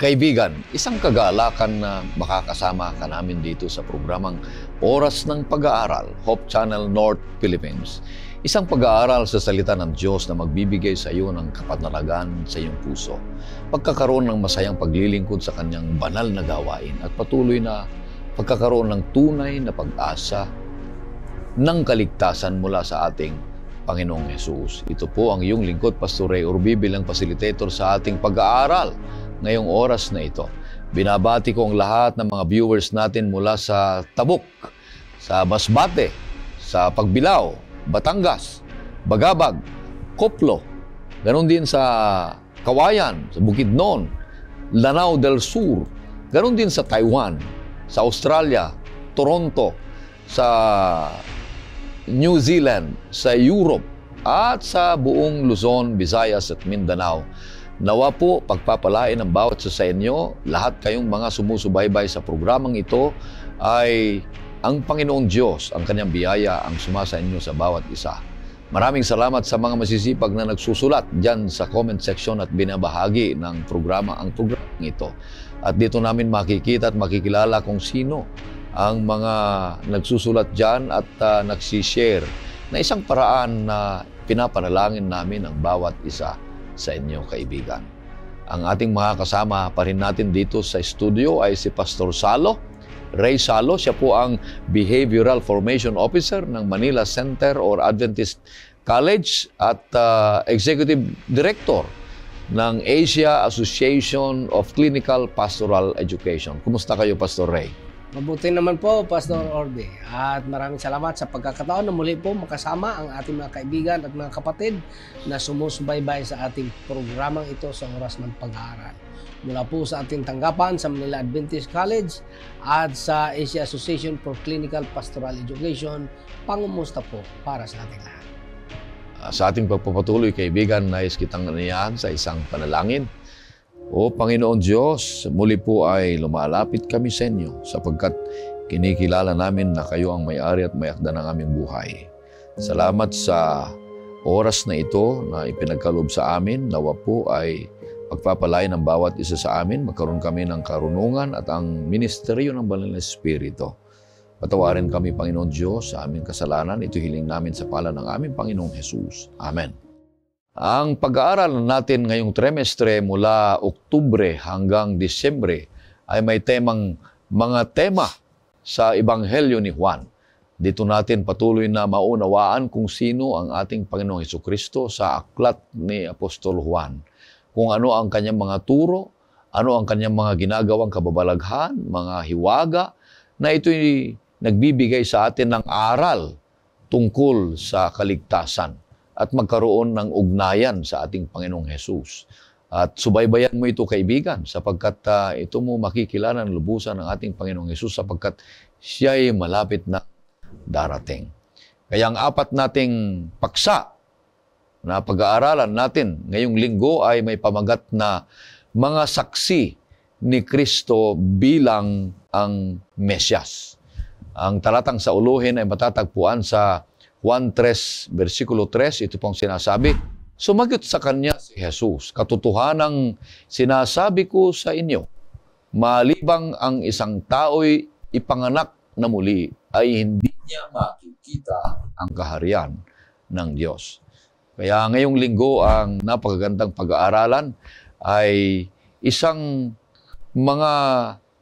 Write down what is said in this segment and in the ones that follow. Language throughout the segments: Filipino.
Kaibigan, isang kagalakan na makakasama ka namin dito sa programang Oras ng Pag-aaral, Hope Channel North Philippines. Isang pag-aaral sa salita ng Diyos na magbibigay sa iyo ng kapanalagan sa iyong puso. Pagkakaroon ng masayang paglilingkod sa kanyang banal na gawain at patuloy na pagkakaroon ng tunay na pag-asa ng kaligtasan mula sa ating Panginoong Yesus. Ito po ang iyong lingkod, Pastor Ray Urbi, bilang facilitator sa ating pag-aaral ngayong oras na ito. Binabati ko ang lahat ng mga viewers natin mula sa Tabuk, sa Masbate, sa Pagbilao, Batangas, Bagabag, Koplo, ganon din sa Kawayan, sa Bukidnon, Lanao del Sur, ganon din sa Taiwan, sa Australia, Toronto, sa New Zealand, sa Europe, at sa buong Luzon, Visayas at Mindanao. Nawa po pagpapalain ng bawat sa inyo, lahat kayong mga sumusubaybay sa programang ito ay ang Panginoong Diyos, ang kanyang biyaya ang sumasa inyo sa bawat isa. Maraming salamat sa mga masisipag na nagsusulat dyan sa comment section at binabahagi ng programa ang programang ito. At dito namin makikita at makikilala kung sino ang mga nagsusulat dyan at uh, nagsishare na isang paraan na pinapanalangin namin ang bawat isa sa inyo, kaibigan. Ang ating mga kasama pa rin natin dito sa studio ay si Pastor Salo. Ray Salo, siya po ang Behavioral Formation Officer ng Manila Center or Adventist College at uh, Executive Director ng Asia Association of Clinical Pastoral Education. Kumusta kayo, Pastor Ray? Mabuti naman po, Pastor Orbe. At maraming salamat sa pagkakataon na muli po makasama ang ating mga kaibigan at mga kapatid na sumusubaybay sa ating programang ito sa oras ng pag-aaral. Mula po sa ating tanggapan sa Manila Adventist College at sa Asia Association for Clinical Pastoral Education, pangumusta po para sa ating lahat. Sa ating pagpapatuloy, kaibigan, nais kitang nanayahan sa isang panalangin o Panginoon Diyos, muli po ay lumalapit kami sa inyo sapagkat kinikilala namin na kayo ang may-ari at may-akda ng aming buhay. Salamat sa oras na ito na ipinagkaloob sa amin. Nawa po ay pagpapalay ng bawat isa sa amin. Magkaroon kami ng karunungan at ang ministeryo ng Banal na Espiritu. Patawarin kami, Panginoon Diyos, sa aming kasalanan. Ito hiling namin sa pala ng aming Panginoong Jesus. Amen. Ang pag-aaral natin ngayong trimestre mula Oktubre hanggang Disyembre ay may temang mga tema sa Ebanghelyo ni Juan. Dito natin patuloy na maunawaan kung sino ang ating Panginoong Heso Kristo sa aklat ni Apostol Juan. Kung ano ang kanyang mga turo, ano ang kanyang mga ginagawang kababalaghan, mga hiwaga, na ito'y nagbibigay sa atin ng aral tungkol sa kaligtasan at magkaroon ng ugnayan sa ating Panginoong Hesus. At subaybayan mo ito kaibigan sapagkat uh, ito mo makikilala ng lubusan ng ating Panginoong Hesus sapagkat siya ay malapit na darating. Kaya ang apat nating paksa na pag-aaralan natin ngayong linggo ay may pamagat na mga saksi ni Kristo bilang ang Mesyas. Ang talatang sa uluhin ay matatagpuan sa 1.3, versikulo 3, ito pong sinasabi, Sumagot sa kanya si Jesus, katotohanang sinasabi ko sa inyo, malibang ang isang tao'y ipanganak na muli, ay hindi niya makikita ang kaharian ng Diyos. Kaya ngayong linggo, ang napakagandang pag-aaralan ay isang mga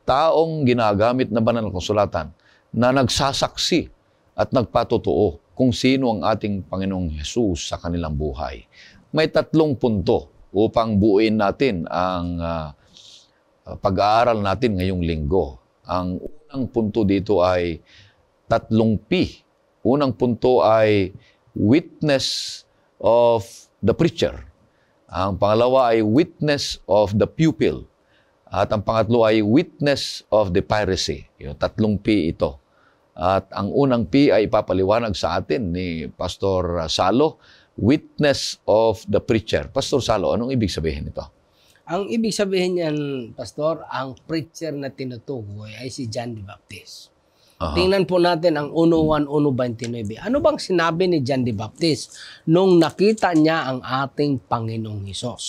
taong ginagamit na banal na konsulatan na nagsasaksi at nagpatotoo kung sino ang ating Panginoong Hesus sa kanilang buhay. May tatlong punto upang buuin natin ang uh, pag-aaral natin ngayong linggo. Ang unang punto dito ay tatlong P. Unang punto ay witness of the preacher. Ang pangalawa ay witness of the pupil. At ang pangatlo ay witness of the piracy. Yung tatlong P ito. At ang unang P ay ipapaliwanag sa atin ni Pastor Salo, witness of the preacher. Pastor Salo, anong ibig sabihin nito? Ang ibig sabihin niyan, Pastor, ang preacher na tinutukoy ay si John the Baptist. Uh-huh. Tingnan po natin ang 1.1.29. Ano bang sinabi ni John the Baptist nung nakita niya ang ating Panginoong Hesus?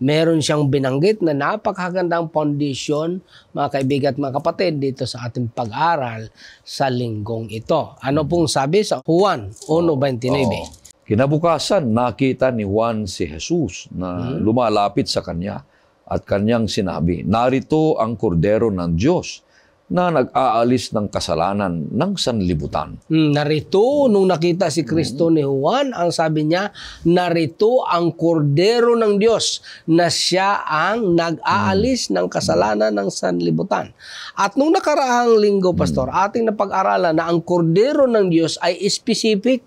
meron siyang binanggit na napakagandang foundation, mga kaibigan at mga kapatid, dito sa ating pag-aral sa linggong ito. Ano pong sabi sa Juan 1.29? Oh, oh. Kinabukasan, nakita ni Juan si Jesus na hmm. lumalapit sa kanya at kanyang sinabi, Narito ang kordero ng Diyos na nag-aalis ng kasalanan ng sanlibutan. Hmm, narito, nung nakita si Kristo ni Juan, ang sabi niya, narito ang kordero ng Diyos na siya ang nag-aalis hmm. ng kasalanan ng sanlibutan. At nung nakaraang linggo, hmm. Pastor, ating napag-aralan na ang kordero ng Diyos ay specific.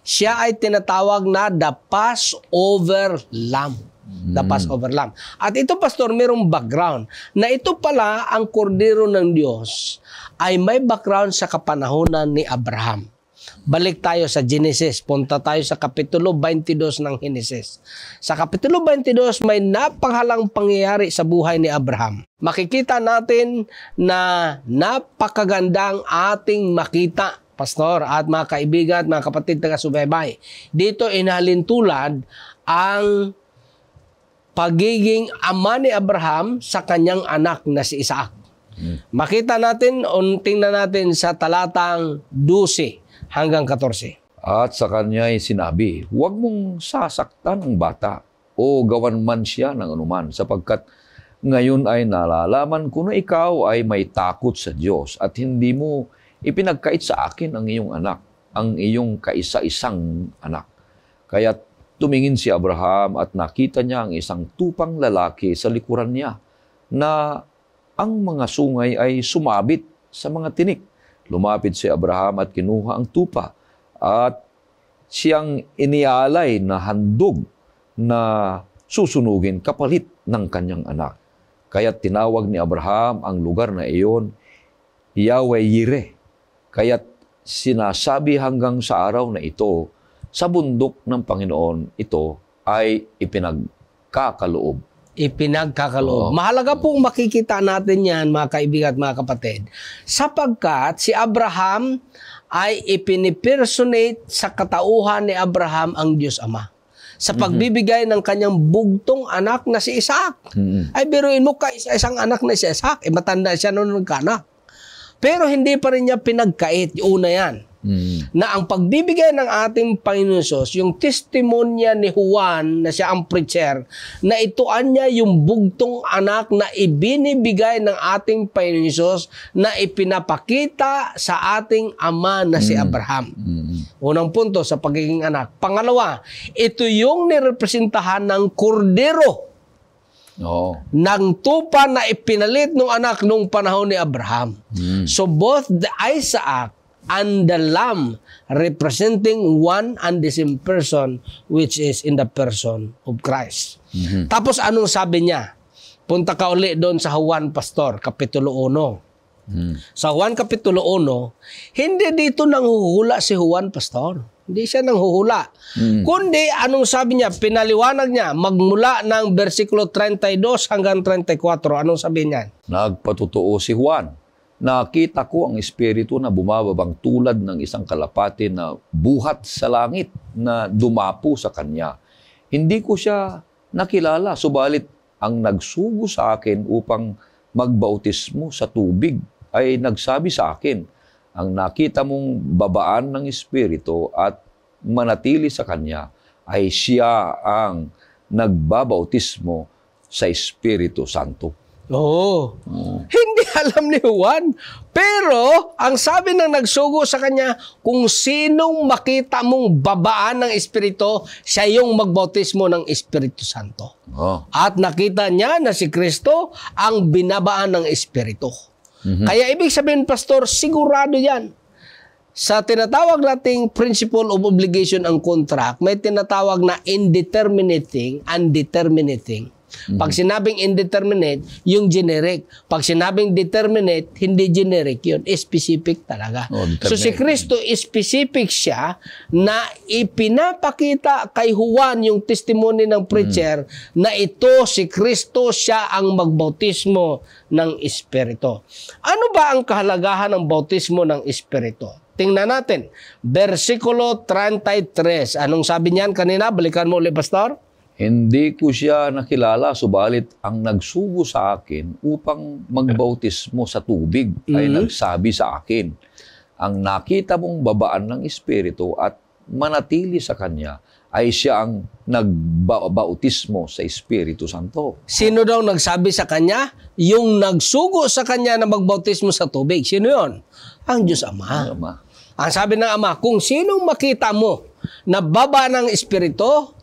Siya ay tinatawag na the Passover Lamb the mm. Passover Lamb. At ito, Pastor, mayroong background na ito pala ang kordero ng Diyos ay may background sa kapanahonan ni Abraham. Balik tayo sa Genesis. Punta tayo sa Kapitulo 22 ng Genesis. Sa Kapitulo 22, may napakahalang pangyayari sa buhay ni Abraham. Makikita natin na napakagandang ating makita Pastor at mga kaibigan at mga kapatid taga Subaybay. Dito inalintulad ang pagiging ama ni Abraham sa kanyang anak na si Isaac. Makita natin, unting tingnan natin sa talatang 12 hanggang 14. At sa kanya ay sinabi, huwag mong sasaktan ang bata o gawan man siya ng anuman sapagkat ngayon ay nalalaman ko na ikaw ay may takot sa Diyos at hindi mo ipinagkait sa akin ang iyong anak, ang iyong kaisa-isang anak. Kaya Tumingin si Abraham at nakita niya ang isang tupang lalaki sa likuran niya na ang mga sungay ay sumabit sa mga tinik. Lumapit si Abraham at kinuha ang tupa at siyang inialay na handog na susunugin kapalit ng kanyang anak. Kaya tinawag ni Abraham ang lugar na iyon, Yahweh Yireh. Kaya sinasabi hanggang sa araw na ito sa bundok ng Panginoon, ito ay ipinagkakaloob. Ipinagkakaloob. Oo. Mahalaga pong makikita natin yan, mga kaibigan at mga kapatid, sapagkat si Abraham ay ipinipersonate sa katauhan ni Abraham ang Diyos Ama sa mhm. pagbibigay ng kanyang bugtong anak na si Isaac. Mm-hmm. Ay biruin mo ka isang anak na si Isaac, eh matanda siya noon nagkaanak. Pero hindi pa rin niya pinagkait, una yan. Na ang pagbibigay ng ating Panginoon Sos, yung testimonya ni Juan na siya ang preacher, na ituan niya yung bugtong anak na ibinibigay ng ating Panginoon Sos na ipinapakita sa ating ama na si mm. Abraham. Mm. Unang punto sa pagiging anak. Pangalawa, ito yung nirepresentahan ng kordero. Oh. ng tupa na ipinalit ng anak nung panahon ni Abraham. Mm. So both the Isaac and the Lamb representing one and the same person which is in the person of Christ. Mm-hmm. Tapos anong sabi niya? Punta ka uli doon sa Juan Pastor, Kapitulo 1. Mm-hmm. Sa Juan Kapitulo 1, hindi dito nanghuhula si Juan Pastor. Hindi siya nanghuhula. Mm-hmm. Kundi anong sabi niya? Pinaliwanag niya magmula ng versikulo 32 hanggang 34. Anong sabi niya? Nagpatutuo si Juan nakita ko ang espiritu na bumababang tulad ng isang kalapati na buhat sa langit na dumapo sa kanya. Hindi ko siya nakilala, subalit ang nagsugo sa akin upang magbautismo sa tubig ay nagsabi sa akin, ang nakita mong babaan ng espiritu at manatili sa kanya ay siya ang nagbabautismo sa Espiritu Santo. Oo. Oh. Hmm. Hey, alam ni Juan. Pero, ang sabi ng nagsugo sa kanya, kung sinong makita mong babaan ng Espiritu, siya yung magbautismo ng Espiritu Santo. Oh. At nakita niya na si Kristo ang binabaan ng Espiritu. Mm-hmm. Kaya ibig sabihin, Pastor, sigurado yan. Sa tinatawag nating principle of obligation ang contract, may tinatawag na indeterminating, thing, pag mm-hmm. sinabing indeterminate, yung generic. Pag sinabing determinate, hindi generic yun. Eh, specific talaga. Oh, so si Kristo, eh, specific siya na ipinapakita kay Juan yung testimony ng mm. preacher mm. na ito si Kristo siya ang magbautismo ng Espiritu. Ano ba ang kahalagahan ng bautismo ng Espiritu? Tingnan natin. Versikulo 33. Anong sabi niyan kanina? Balikan mo ulit, Pastor. Hindi ko siya nakilala, subalit ang nagsugo sa akin upang magbautismo sa tubig mm-hmm. ay mm. nagsabi sa akin, ang nakita mong babaan ng Espiritu at manatili sa Kanya ay siya ang nagbautismo sa Espiritu Santo. Sino daw nagsabi sa Kanya? Yung nagsugo sa Kanya na magbautismo sa tubig. Sino yon? Ang Diyos Ama. Ang, Ama. ang sabi ng Ama, kung sino makita mo na baba ng Espiritu,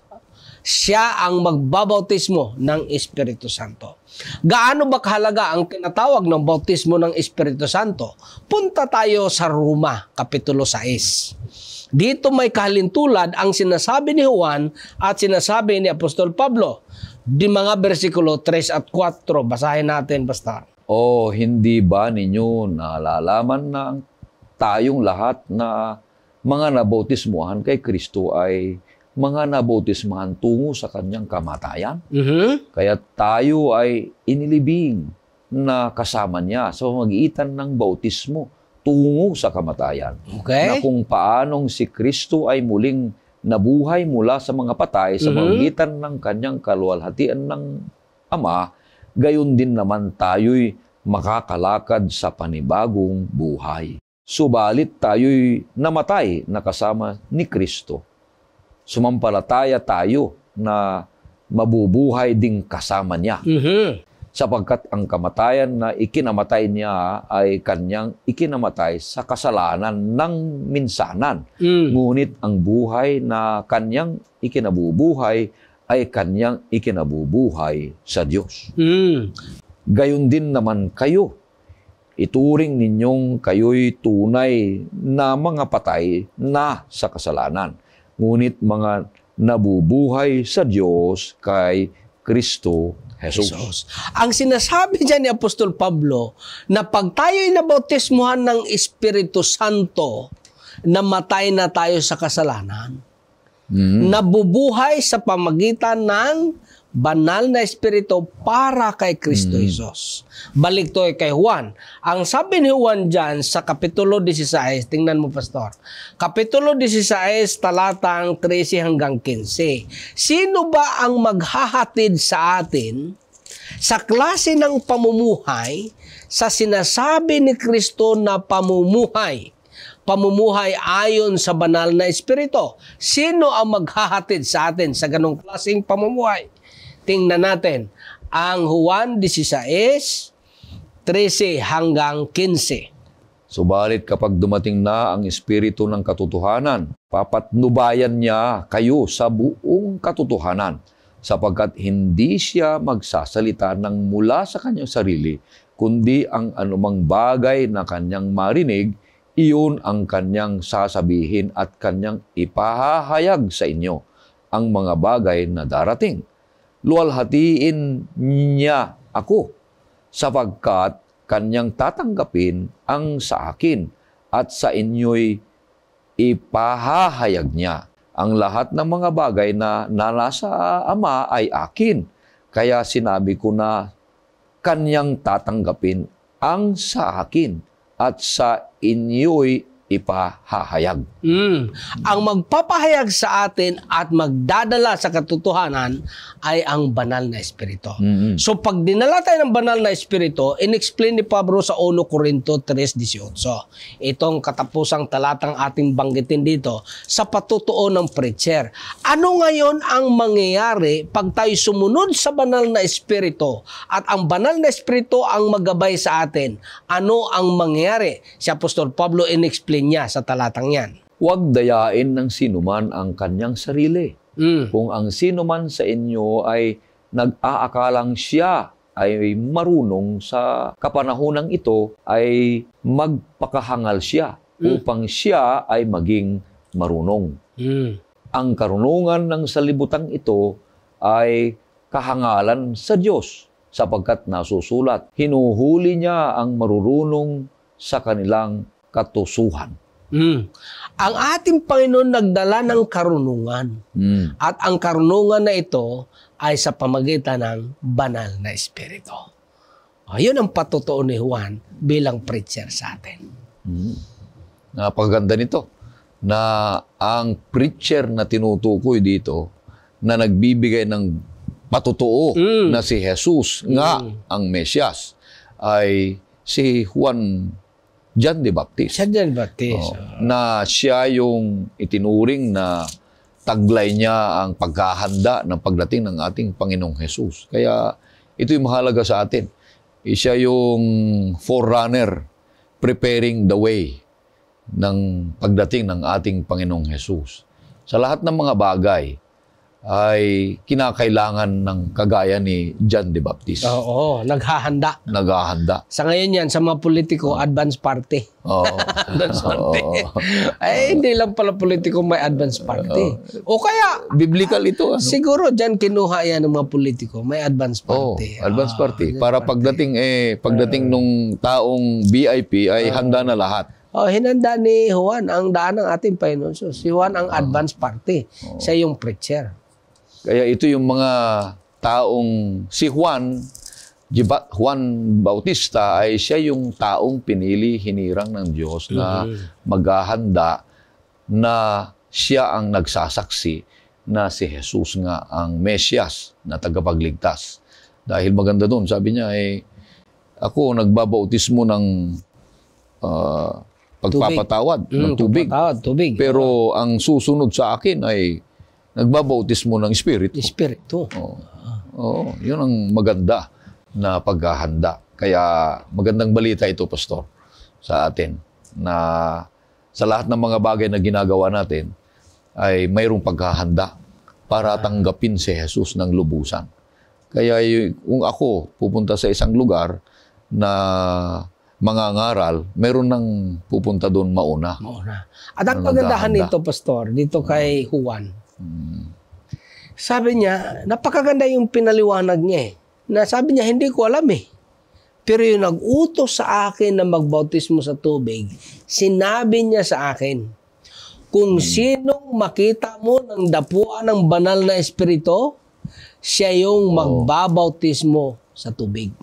siya ang magbabautismo ng Espiritu Santo. Gaano ba kahalaga ang tinatawag ng bautismo ng Espiritu Santo? Punta tayo sa Roma, Kapitulo 6. Dito may kahalintulad ang sinasabi ni Juan at sinasabi ni Apostol Pablo. Di mga versikulo 3 at 4, basahin natin basta. O oh, hindi ba ninyo nalalaman na tayong lahat na mga nabautismuhan kay Kristo ay mga nabautismahan tungo sa kanyang kamatayan. Mm-hmm. Kaya tayo ay inilibing na kasama niya sa pamagitan ng bautismo tungo sa kamatayan. Okay. Na kung paanong si Kristo ay muling nabuhay mula sa mga patay sa mm-hmm. pamagitan ng kanyang kaluwalhatian ng Ama, gayon din naman tayo'y makakalakad sa panibagong buhay. Subalit tayo'y namatay na kasama ni Kristo sumampalataya tayo na mabubuhay ding kasama niya. Mm-hmm. Sapagkat ang kamatayan na ikinamatay niya ay kanyang ikinamatay sa kasalanan ng minsanan. Mm. Ngunit ang buhay na kanyang ikinabubuhay ay kanyang ikinabubuhay sa Diyos. Mm. Gayon din naman kayo. Ituring ninyong kayo'y tunay na mga patay na sa kasalanan ngunit mga nabubuhay sa Diyos kay Kristo Jesus. Jesus. Ang sinasabi dyan ni Apostol Pablo, na pag tayo'y nabautismuhan ng Espiritu Santo, namatay na tayo sa kasalanan. Mm. Nabubuhay sa pamagitan ng banal na espiritu para kay Kristo mm. Jesus. Balik to kay Juan. Ang sabi ni Juan dyan sa Kapitulo 16, tingnan mo pastor. Kapitulo 16, talatang 13 hanggang 15. Sino ba ang maghahatid sa atin sa klase ng pamumuhay sa sinasabi ni Kristo na pamumuhay? pamumuhay ayon sa banal na espiritu. Sino ang maghahatid sa atin sa ganong klaseng pamumuhay? tingnan natin ang Juan 16:13 hanggang 15. Subalit kapag dumating na ang Espiritu ng Katotohanan, papatnubayan niya kayo sa buong katotohanan, sapagkat hindi siya magsasalita ng mula sa kanyang sarili, kundi ang anumang bagay na kanyang marinig, iyon ang kanyang sasabihin at kanyang ipahahayag sa inyo ang mga bagay na darating luwalhatiin niya ako sapagkat kanyang tatanggapin ang sa akin at sa inyo'y ipahahayag niya. Ang lahat ng mga bagay na nanasa Ama ay akin. Kaya sinabi ko na kanyang tatanggapin ang sa akin at sa inyo'y ipahahayag. Mm. Ang magpapahayag sa atin at magdadala sa katotohanan ay ang banal na Espiritu. Mm-hmm. So pag dinala tayo ng banal na Espiritu, inexplain ni Pablo sa 1 Corinto 3.18. Itong katapusang talatang ating banggitin dito sa patutuo ng preacher. Ano ngayon ang mangyayari pag tayo sumunod sa banal na Espiritu at ang banal na Espiritu ang magabay sa atin? Ano ang mangyayari? Si Apostol Pablo inexplain sinabi niya sa talatang yan. Huwag dayain ng sinuman ang kanyang sarili. Mm. Kung ang sinuman sa inyo ay nag-aakalang siya ay marunong sa kapanahonang ito ay magpakahangal siya mm. upang siya ay maging marunong. Mm. Ang karunungan ng salibutan ito ay kahangalan sa Diyos sapagkat nasusulat. Hinuhuli niya ang marurunong sa kanilang katusuhan. Mm. Ang ating Panginoon nagdala ng karunungan. Mm. At ang karunungan na ito ay sa pamagitan ng banal na Espiritu. Ayun ang patotoo ni Juan bilang preacher sa atin. Mm. Napakaganda nito na ang preacher na tinutukoy dito na nagbibigay ng patotoo mm. na si Jesus nga mm. ang Mesyas ay si Juan John de Baptist. Siya John Baptist. Oh, oh. Na siya yung itinuring na taglay niya ang paghahanda ng pagdating ng ating Panginoong Hesus. Kaya ito'y mahalaga sa atin. Eh, siya yung forerunner preparing the way ng pagdating ng ating Panginoong Hesus. Sa lahat ng mga bagay, ay kinakailangan ng kagaya ni John the Baptist. Oo, oh, naghahanda. Naghahanda. Sa ngayon yan, sa mga politiko, oh. advance party. Oo. Oh. advance party. Oh. Ay, hindi lang pala politiko may advance party. Oh. O kaya... Biblical ito. Ano? Siguro dyan kinuha yan ng mga politiko, may advance party. Oh, advance ah, party. Oh, Para party. pagdating, eh, pagdating uh, nung taong VIP ay uh, handa na lahat. Oh, hinanda ni Juan ang daan ng ating Panginoon. Si Juan ang advance party. Oh. Siya yung preacher. Kaya ito yung mga taong si Juan, Juan Bautista ay siya yung taong pinili hinirang ng Diyos na mm-hmm. maghahanda na siya ang nagsasaksi na si Jesus nga ang Mesyas na tagapagligtas. Dahil maganda doon, sabi niya eh, ako nagbabautismo ng uh, pagpapatawad, tubig. Mm, ng tubig. Pagpatawad, tubig. Pero ang susunod sa akin ay nagbabautismo ng Espiritu. Espiritu. Oo. Oo, yun ang maganda na paghahanda. Kaya magandang balita ito, Pastor, sa atin na sa lahat ng mga bagay na ginagawa natin ay mayroong paghahanda para ah. tanggapin si Jesus ng lubusan. Kaya kung ako pupunta sa isang lugar na mga ngaral, meron nang pupunta doon mauna. Mauna. At ang pagandahan nito, Pastor, dito kay Juan, sabi niya, napakaganda yung pinaliwanag niya eh. Na sabi niya, hindi ko alam eh. Pero yung nag-utos sa akin na magbautismo sa tubig, sinabi niya sa akin, kung hmm. sinong makita mo ng dapuan ng banal na espiritu, siya yung magbabautismo sa tubig.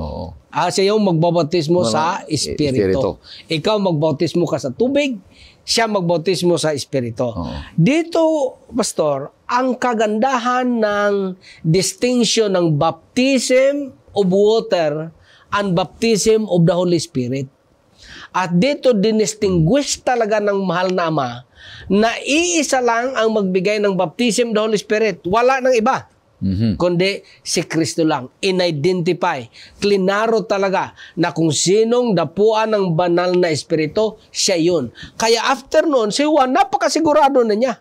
Oo. Ah, siya yung magbabautismo Malang, sa e, espiritu. espiritu. Ikaw magbautismo ka sa tubig, siya magbautismo sa Espiritu. Oh. Dito, Pastor, ang kagandahan ng distinction ng baptism of water and baptism of the Holy Spirit. At dito dinistinguish talaga ng mahal na ama na iisa lang ang magbigay ng baptism of the Holy Spirit. Wala nang iba. Mm-hmm. Kundi si Kristo lang. In-identify. Klinaro talaga na kung sinong dapuan ng banal na Espiritu, siya yun. Kaya after noon, si Juan, napakasigurado na niya.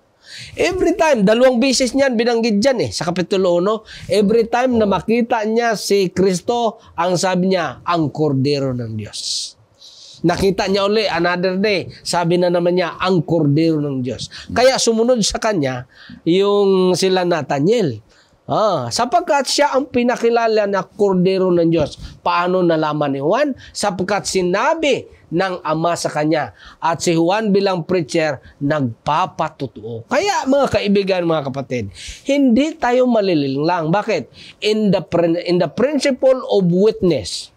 Every time, dalawang beses niyan binanggit dyan eh, sa Kapitulo 1. Every time na makita niya si Kristo, ang sabi niya, ang kordero ng Diyos. Nakita niya uli, another day, sabi na naman niya, ang kordero ng Diyos. Kaya sumunod sa kanya, yung sila Nathaniel. Ah, sapagkat siya ang pinakilala na kordero ng Diyos. Paano nalaman ni Juan? Sapagkat sinabi ng Ama sa kanya at si Juan bilang preacher nagpapatutuo. Kaya mga kaibigan, mga kapatid, hindi tayo malililang lang. Bakit? In the, in the principle of witness,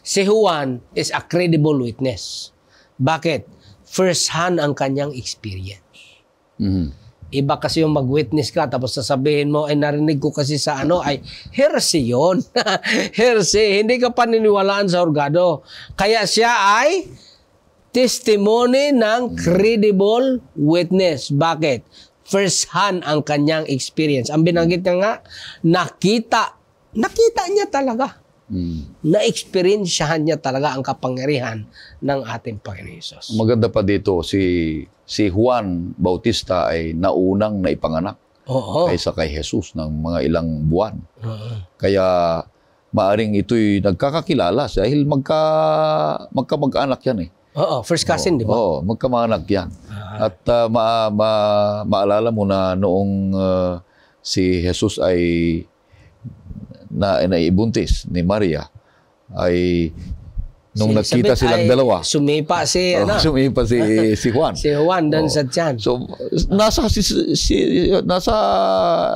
si Juan is a credible witness. Bakit? First hand ang kanyang experience. Mm-hmm Iba kasi yung mag-witness ka tapos sasabihin mo ay narinig ko kasi sa ano ay heresy yon. heresy, hindi ka paniniwalaan sa orgado. Kaya siya ay testimony ng credible witness. Bakit? First hand ang kanyang experience. Ang binanggit niya nga, nakita. Nakita niya talaga. Mm. Na-experiensyahan niya talaga ang kapangyarihan ng ating Panginoon Isos. Maganda pa dito, si, si Juan Bautista ay naunang naipanganak Oo. kaysa kay Jesus ng mga ilang buwan. Oo. Kaya maaring ito'y nagkakakilala dahil magka, magkamag-anak yan eh. Oo, first cousin, di ba? Oo, magkamag-anak yan. Ah. At uh, ma, ma, maalala mo na noong uh, si Jesus ay na inaibuntis ni Maria ay nung si nakita silang dalawa. Sumipa si oh, ano? Sumipa si si Juan. si Juan dan oh. sa tiyan. So nasa si, si nasa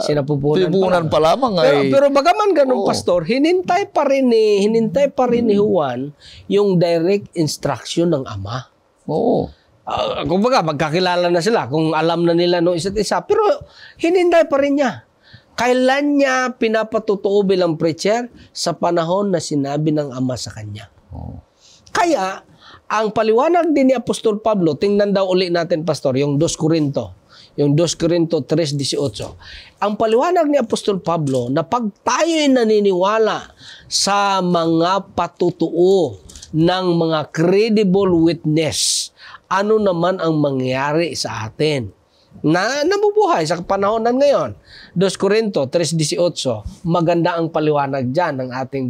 sinapupunan pa, pa lamang pero, ay Pero bagaman ganun oh. pastor, hinintay pa rin ni eh, hinintay pa rin hmm. ni Juan yung direct instruction ng ama. Oo. Oh. Uh, kumbaga magkakilala na sila kung alam na nila no isa't isa pero hinintay pa rin niya. Kailan niya pinapatutuo bilang preacher? Sa panahon na sinabi ng Ama sa kanya. Oh. Kaya, ang paliwanag din ni Apostol Pablo, tingnan daw uli natin, Pastor, yung 2 Corinto. Yung 2 Corinto 3.18. Ang paliwanag ni Apostol Pablo na pag tayo'y naniniwala sa mga patutuo ng mga credible witness, ano naman ang mangyari sa atin? na nabubuhay sa panahonan ngayon. 2 Corinto 3.18, maganda ang paliwanag dyan ng ating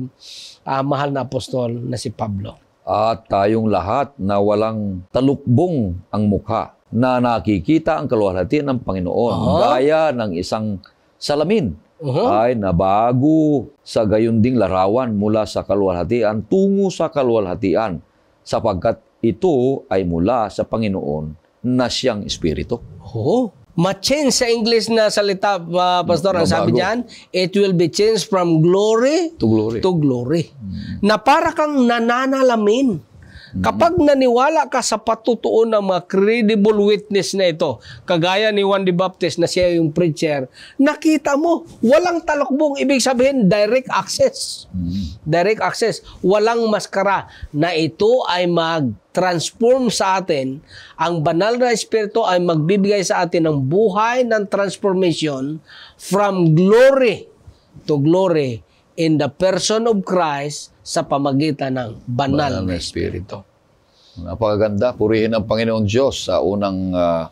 uh, mahal na apostol na si Pablo. At tayong lahat na walang talukbong ang mukha na nakikita ang kaluwalhati ng Panginoon uh-huh. gaya ng isang salamin uh-huh. ay nabago sa gayon ding larawan mula sa kaluwalhatian tungo sa kaluwalhatian sapagkat ito ay mula sa Panginoon na siyang espiritu. Oh, ma-change sa English na salita, uh, Pastor, ang sabi diyan, it will be changed from glory to glory. To glory. Hmm. Na para kang nananalamin. Kapag naniwala ka sa patutuo ng mga credible witness na ito, kagaya ni Juan the Baptist na siya yung preacher, nakita mo, walang talukbong. Ibig sabihin, direct access. Mm-hmm. Direct access. Walang maskara na ito ay mag-transform sa atin. Ang banal na Espiritu ay magbibigay sa atin ng buhay ng transformation from glory to glory in the person of Christ sa pamagitan ng banal, banal na Espiritu. Napakaganda, purihin ang Panginoong Diyos sa unang uh,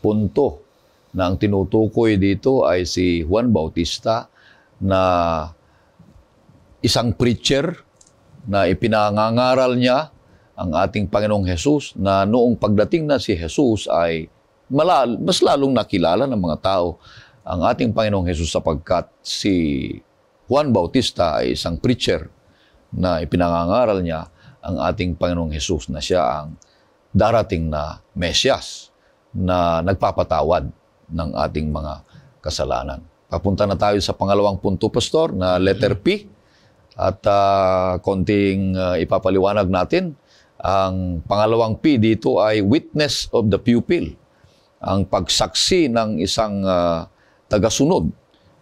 punto na ang tinutukoy dito ay si Juan Bautista na isang preacher na ipinangangaral niya ang ating Panginoong Hesus na noong pagdating na si Hesus ay malal, mas lalong nakilala ng mga tao ang ating Panginoong Hesus sapagkat si Juan Bautista ay isang preacher na ipinangangaral niya ang ating Panginoong Hesus na siya ang darating na Mesyas na nagpapatawad ng ating mga kasalanan. Papunta na tayo sa pangalawang punto, Pastor, na letter P. At uh, konting uh, ipapaliwanag natin, ang pangalawang P dito ay witness of the pupil. Ang pagsaksi ng isang uh, tagasunod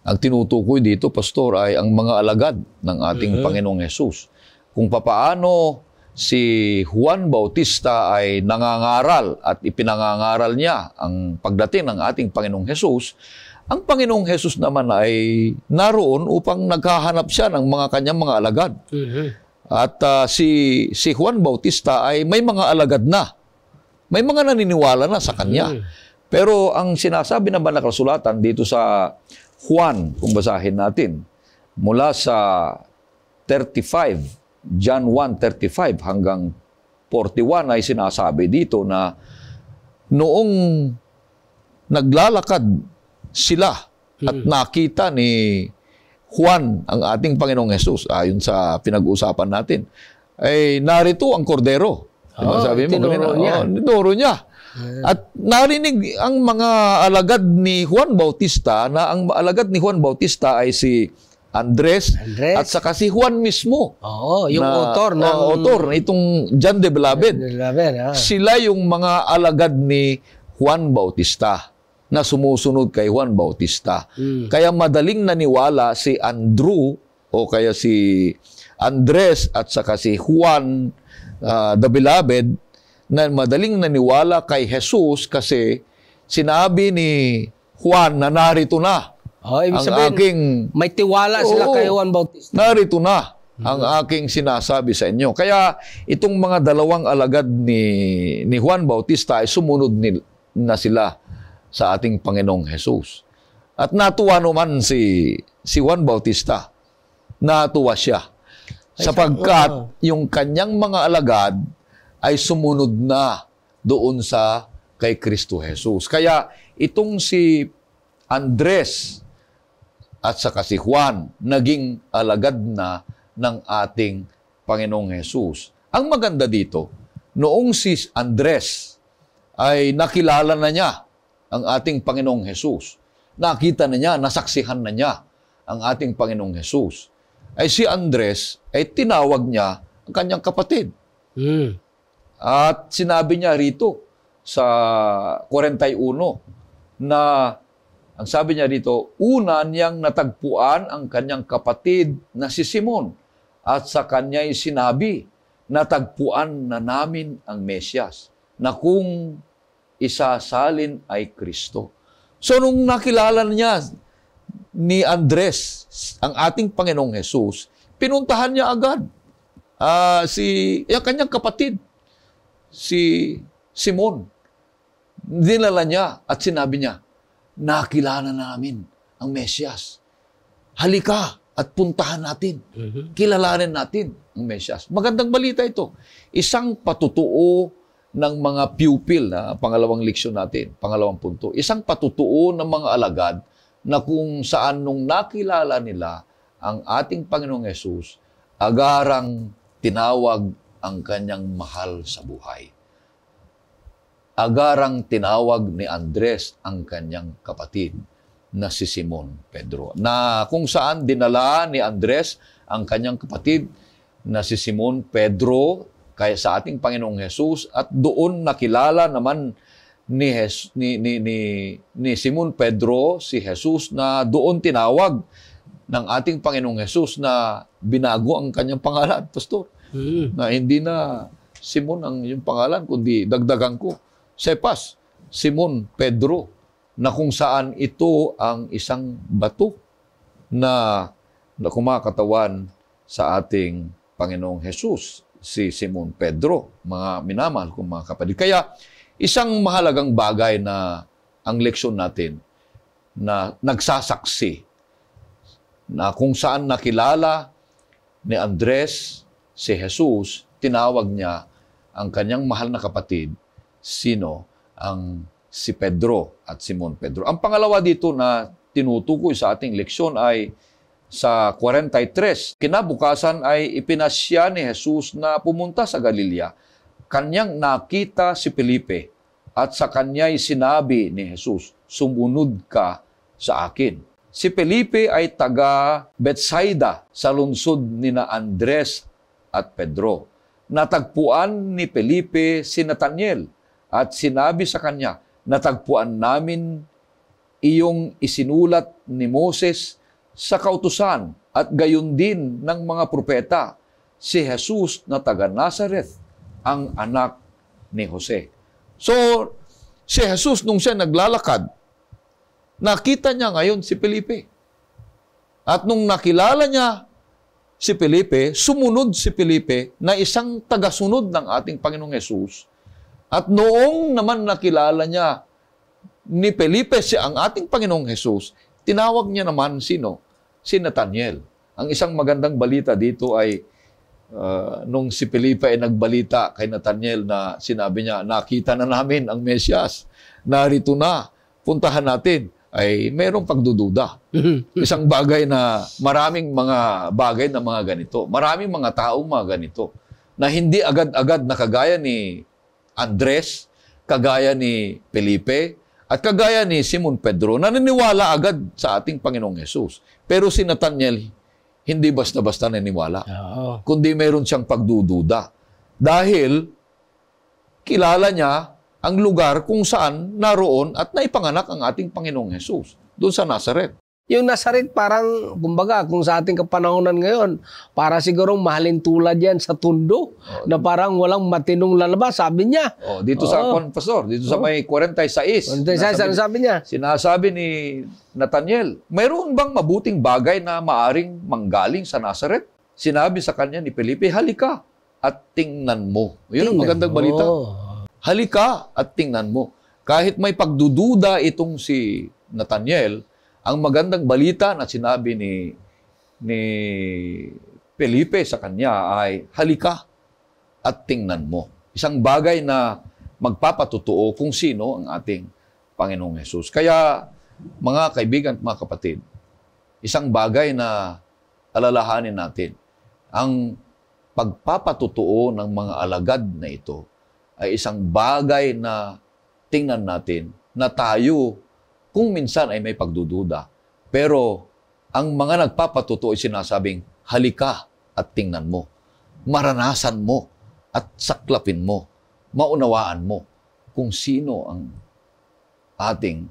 ang tinutukoy dito, Pastor, ay ang mga alagad ng ating mm-hmm. Panginoong Yesus. Kung papaano si Juan Bautista ay nangangaral at ipinangangaral niya ang pagdating ng ating Panginoong Yesus, ang Panginoong Hesus naman ay naroon upang naghahanap siya ng mga kanyang mga alagad. Mm-hmm. At uh, si si Juan Bautista ay may mga alagad na. May mga naniniwala na sa kanya. Mm-hmm. Pero ang sinasabi naman ng kasulatan dito sa Juan, kung basahin natin, mula sa 35, John 1.35 hanggang 41 ay sinasabi dito na noong naglalakad sila at hmm. nakita ni Juan, ang ating Panginoong Yesus, ayon sa pinag-uusapan natin, ay narito ang kordero. Diba oh, sabi mo, tinuro ganun, niya. Oh, tinuro niya at narinig ang mga alagad ni Juan Bautista na ang alagad ni Juan Bautista ay si Andres, Andres. at saka si Juan mismo. Oo, yung na, author ng uh, author itong John de Blavet. De Blavet ah. Sila yung mga alagad ni Juan Bautista na sumusunod kay Juan Bautista. Hmm. Kaya madaling naniwala si Andrew o kaya si Andres at saka si Juan uh, ah, the Beloved na madaling naniwala kay Jesus kasi sinabi ni Juan na narito na. Oh, ibig ang sabihin, aking, may tiwala sila kay Juan Bautista. Narito na ang aking sinasabi sa inyo. Kaya itong mga dalawang alagad ni, ni Juan Bautista ay sumunod ni, na sila sa ating Panginoong Jesus. At natuwa naman si, si Juan Bautista. Natuwa siya. Sapagkat ano? yung kanyang mga alagad ay sumunod na doon sa kay Kristo Jesus. Kaya itong si Andres at saka si Juan naging alagad na ng ating Panginoong Jesus. Ang maganda dito, noong si Andres ay nakilala na niya ang ating Panginoong Jesus, nakita na niya, nasaksihan na niya ang ating Panginoong Jesus, ay si Andres ay tinawag niya ang kanyang kapatid. Mm. At sinabi niya rito sa 41 na ang sabi niya rito, una niyang natagpuan ang kanyang kapatid na si Simon at sa kanya'y sinabi, natagpuan na namin ang Mesyas na kung isasalin ay Kristo. So nung nakilala niya ni Andres ang ating Panginoong Hesus, pinuntahan niya agad uh, si yung kanyang kapatid si Simon. Dinala niya at sinabi niya, nakilala na namin ang Mesyas. Halika at puntahan natin. Mhm. Kilalanin natin ang Mesyas. Magandang balita ito. Isang patutuo ng mga pupil, na pangalawang leksyon natin, pangalawang punto. Isang patutuo ng mga alagad na kung saan nung nakilala nila ang ating Panginoong Yesus, agarang tinawag ang kanyang mahal sa buhay. Agarang tinawag ni Andres ang kanyang kapatid na si Simon Pedro, na kung saan dinala ni Andres ang kanyang kapatid na si Simon Pedro kaya sa ating Panginoong Hesus at doon nakilala naman ni, Hes, ni, ni, ni, ni Simon Pedro si Jesus na doon tinawag ng ating Panginoong Hesus na binago ang kanyang pangalan, Pastor. Hmm. Na hindi na Simon ang yung pangalan, kundi dagdagan ko. Sepas, Simon Pedro, na kung saan ito ang isang bato na, na kumakatawan sa ating Panginoong Jesus, si Simon Pedro, mga minamahal kong mga kapatid. Kaya, isang mahalagang bagay na ang leksyon natin na nagsasaksi na kung saan nakilala ni Andres si Jesus, tinawag niya ang kanyang mahal na kapatid, sino? Ang si Pedro at Simon Pedro. Ang pangalawa dito na tinutukoy sa ating leksyon ay sa 43. Kinabukasan ay ipinasya ni Jesus na pumunta sa Galilea. Kanyang nakita si Felipe at sa kanya'y sinabi ni Jesus, sumunod ka sa akin. Si Felipe ay taga Bethsaida sa lungsod ni na Andres at Pedro. Natagpuan ni Felipe si Nathaniel at sinabi sa kanya, Natagpuan namin iyong isinulat ni Moses sa kautusan at gayon din ng mga propeta, si Jesus na taga Nazareth, ang anak ni Jose. So, si Jesus nung siya naglalakad, nakita niya ngayon si Felipe. At nung nakilala niya si Felipe, sumunod si Felipe na isang tagasunod ng ating Panginoong Yesus. At noong naman nakilala niya ni Felipe si ang ating Panginoong Yesus, tinawag niya naman sino? Si Nathaniel. Ang isang magandang balita dito ay uh, nung si Felipe ay nagbalita kay Nathaniel na sinabi niya, nakita na namin ang Mesyas, narito na, puntahan natin ay mayroong pagdududa. Mm-hmm. Isang bagay na maraming mga bagay na mga ganito. Maraming mga taong mga ganito na hindi agad-agad na kagaya ni Andres, kagaya ni Felipe, at kagaya ni Simon Pedro, naniniwala agad sa ating Panginoong Yesus. Pero si Nathaniel, hindi basta-basta naniniwala. Kundi mayroon siyang pagdududa. Dahil kilala niya ang lugar kung saan naroon at naipanganak ang ating Panginoong Yesus, doon sa Nazareth. Yung Nazareth parang, kumbaga, kung sa ating kapanahonan ngayon, para siguro mahalin tulad yan sa tundo oh, na parang walang matinong lalabas, sabi niya. Oh, dito oh. sa, confessor, dito oh. sa may 46. 46, sinasabi, ano sabi niya? Sinasabi ni Nathaniel, mayroon bang mabuting bagay na maaring manggaling sa Nazareth? Sinabi sa kanya ni Felipe, halika at tingnan mo. Yun ang magandang mo. balita halika at tingnan mo. Kahit may pagdududa itong si Nathaniel, ang magandang balita na sinabi ni ni Felipe sa kanya ay halika at tingnan mo. Isang bagay na magpapatutuo kung sino ang ating Panginoong Yesus. Kaya mga kaibigan mga kapatid, isang bagay na alalahanin natin, ang pagpapatutuo ng mga alagad na ito ay isang bagay na tingnan natin na tayo kung minsan ay may pagdududa. Pero ang mga nagpapatuto ay sinasabing, halika at tingnan mo. Maranasan mo at saklapin mo. Maunawaan mo kung sino ang ating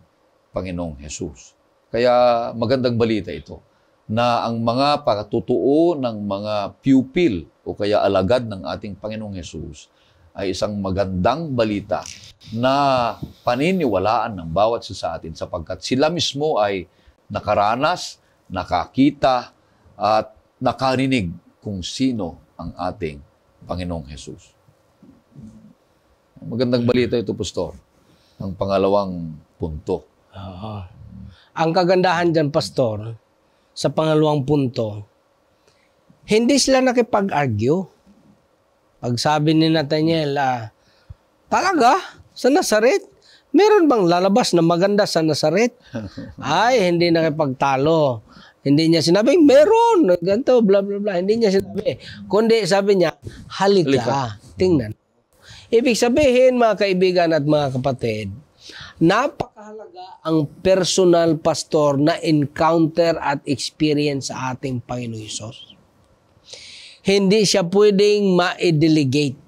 Panginoong Hesus. Kaya magandang balita ito na ang mga patutuo ng mga pupil o kaya alagad ng ating Panginoong Hesus ay isang magandang balita na paniniwalaan ng bawat isa sa atin sapagkat sila mismo ay nakaranas, nakakita, at nakarinig kung sino ang ating Panginoong Hesus. Magandang balita ito, Pastor. Ang pangalawang punto. Uh, ang kagandahan dyan, Pastor, sa pangalawang punto, hindi sila nakipag-argue sabi ni Nathaniel, ah, talaga? Sa Nazaret? Meron bang lalabas na maganda sa Nazaret? Ay, hindi nakipagtalo. Hindi niya sinabing, meron, ganito, bla bla bla. Hindi niya sinabi. Kundi sabi niya, halika, halika. tingnan. Ibig sabihin, mga kaibigan at mga kapatid, napakahalaga ang personal pastor na encounter at experience sa ating Panginoon Isos hindi siya pwedeng ma-delegate.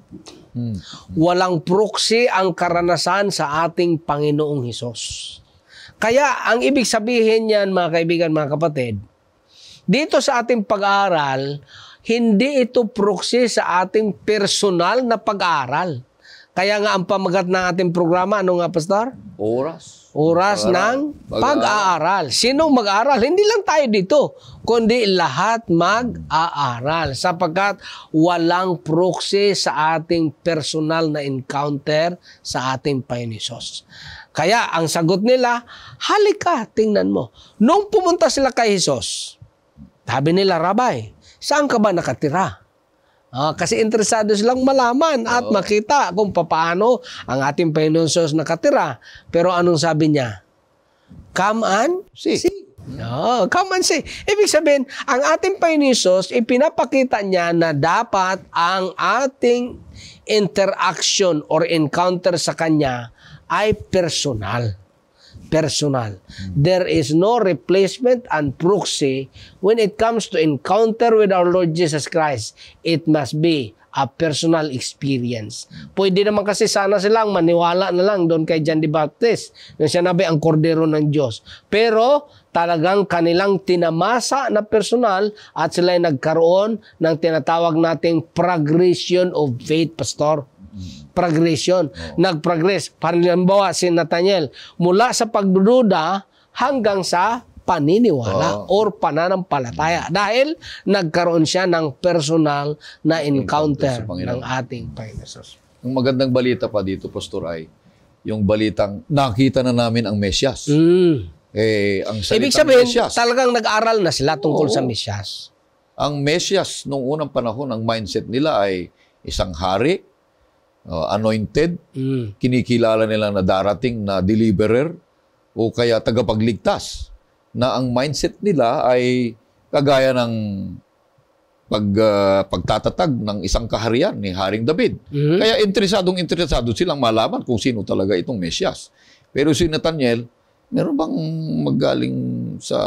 Hmm. Walang proxy ang karanasan sa ating Panginoong Hesus. Kaya ang ibig sabihin niyan mga kaibigan, mga kapatid, dito sa ating pag-aaral, hindi ito proxy sa ating personal na pag-aaral. Kaya nga ang pamagat ng ating programa, ano nga pastor? Oras. Oras ng pag-aaral. Sino mag-aaral? Hindi lang tayo dito, kundi lahat mag-aaral. Sapagkat walang proxy sa ating personal na encounter sa ating Panginoon Kaya ang sagot nila, halika, tingnan mo. Nung pumunta sila kay Jesus, sabi nila, Rabay, saan ka ba nakatira? Ah, kasi interesado silang malaman at Oo. makita kung paano ang ating finansos nakatira. Pero anong sabi niya? Come and see. see. No, come and see. Ibig sabihin, ang ating finansos, ipinapakita niya na dapat ang ating interaction or encounter sa Kanya ay personal personal. There is no replacement and proxy when it comes to encounter with our Lord Jesus Christ. It must be a personal experience. Pwede naman kasi sana silang maniwala na lang doon kay John the Baptist na siya nabi ang kordero ng Diyos. Pero talagang kanilang tinamasa na personal at sila ay nagkaroon ng tinatawag nating progression of faith, Pastor progression. Oh. Nag-progress. Halimbawa, si Nathaniel, mula sa pagdududa hanggang sa paniniwala oh. or pananampalataya hmm. dahil nagkaroon siya ng personal na encounter, encounter ng ating Panginoon. Ang magandang balita pa dito, Pastor ay yung balitang nakita na namin ang Mesyas. Mm. Eh, ang Ibig sabihin, Mesyas. talagang nag-aral na sila tungkol Oo. sa Mesyas. Ang Mesyas, nung unang panahon, ang mindset nila ay isang hari, uh, anointed, mm. kinikilala nila na darating na deliverer o kaya tagapagligtas na ang mindset nila ay kagaya ng pag, uh, pagtatatag ng isang kaharian ni Haring David. Mm-hmm. Kaya interesadong interesado silang malaman kung sino talaga itong Mesyas. Pero si Nathaniel, meron bang magaling sa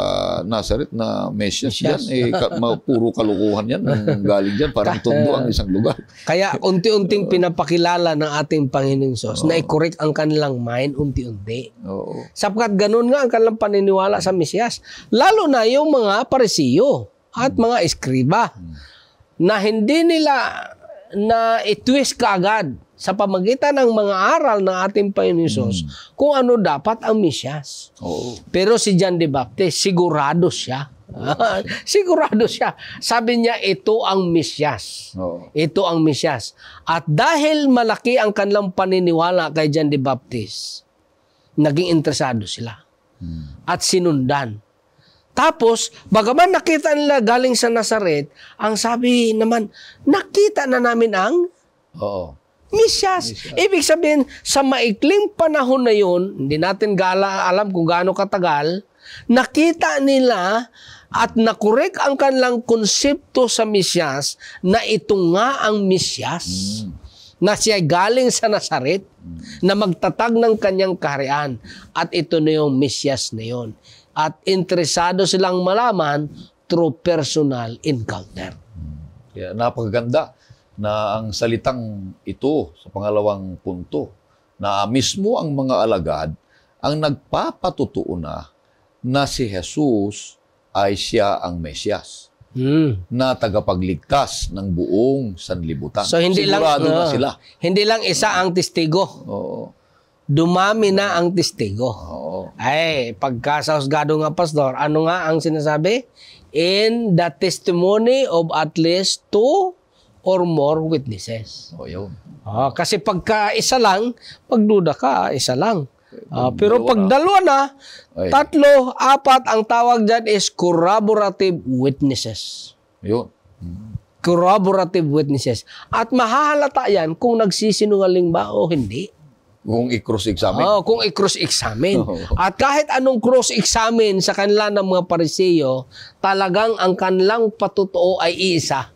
Nazareth na Mesyas yan, eh, ka, puro kalukuhan yan galing dyan. Parang tundo ang isang lugar. Kaya unti-unting pinapakilala ng ating Panginoong Sos uh, na i-correct ang kanilang mind unti-unti. Uh, Sapkat ganun nga ang kanilang paniniwala sa Mesyas. Lalo na yung mga parisiyo at hmm. mga eskriba hmm. na hindi nila na itwist kaagad sa pamagitan ng mga aral ng ating Panginoon Isos mm. kung ano dapat ang Misyas. Oo. Pero si John the Baptist, sigurado siya. sigurado siya. Sabi niya, ito ang Misyas. Oo. Ito ang Misyas. At dahil malaki ang kanilang paniniwala kay John the Baptist, naging interesado sila. Mm. At sinundan. Tapos, bagaman nakita nila galing sa Nazaret, ang sabi naman, nakita na namin ang Oo. Misyas. Ibig sabihin, sa maikling panahon na yun, hindi natin gala alam kung gaano katagal, nakita nila at nakorek ang kanilang konsepto sa Misyas na ito nga ang Misyas. Mm. Na siya galing sa Nazaret mm. na magtatag ng kanyang kaharian. At ito na yung Misyas na yun. At interesado silang malaman through personal encounter. Hmm. Yeah, napakaganda na ang salitang ito sa pangalawang punto na mismo ang mga alagad ang nagpapatutuo na na si Jesus ay siya ang Mesyas mm. na tagapagligtas ng buong sanlibutan. So hindi Sigurado lang uh, na ah, sila. Hindi lang isa ang testigo. Oo. Dumami na ang testigo. Oo. Ay, pagkasahusgado nga pastor, ano nga ang sinasabi? In the testimony of at least two or more witnesses. O oh, yun. Ah, kasi pagka isa lang, pagduda ka, isa lang. Ah, pero pag dalawa na, tatlo, apat, ang tawag dyan is corroborative witnesses. Yun. Corroborative witnesses. At mahahalata yan kung nagsisinungaling ba o hindi. Kung i-cross-examine. Oh, kung i-cross-examine. At kahit anong cross-examine sa kanila ng mga pariseyo, talagang ang kanilang patutuo ay isa